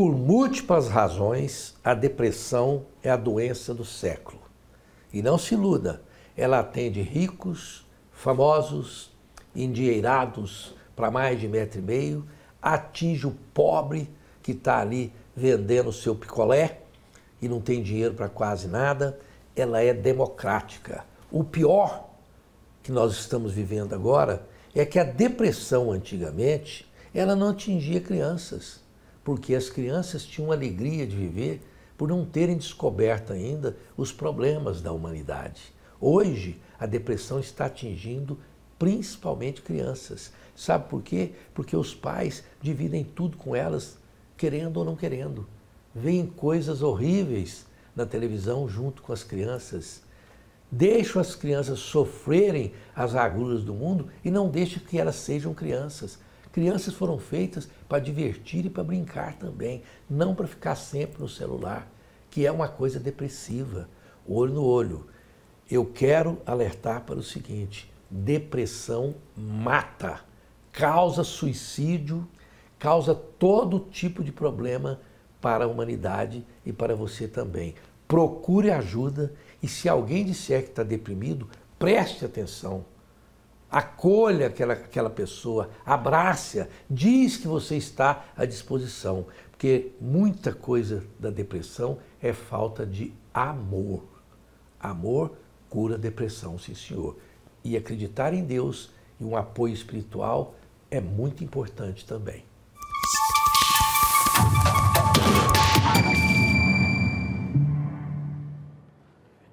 Por múltiplas razões, a depressão é a doença do século. E não se iluda, ela atende ricos, famosos, endieirados para mais de metro e meio, atinge o pobre que está ali vendendo o seu picolé e não tem dinheiro para quase nada. Ela é democrática. O pior que nós estamos vivendo agora é que a depressão antigamente ela não atingia crianças porque as crianças tinham alegria de viver por não terem descoberto ainda os problemas da humanidade. Hoje, a depressão está atingindo principalmente crianças. Sabe por quê? Porque os pais dividem tudo com elas, querendo ou não querendo. Veem coisas horríveis na televisão junto com as crianças. Deixam as crianças sofrerem as agruras do mundo e não deixam que elas sejam crianças. Crianças foram feitas para divertir e para brincar também, não para ficar sempre no celular, que é uma coisa depressiva, olho no olho. Eu quero alertar para o seguinte: depressão mata, causa suicídio, causa todo tipo de problema para a humanidade e para você também. Procure ajuda e se alguém disser que está deprimido, preste atenção acolha aquela, aquela pessoa, abrace-a, diz que você está à disposição, porque muita coisa da depressão é falta de amor. Amor cura depressão, sim senhor. E acreditar em Deus e um apoio espiritual é muito importante também.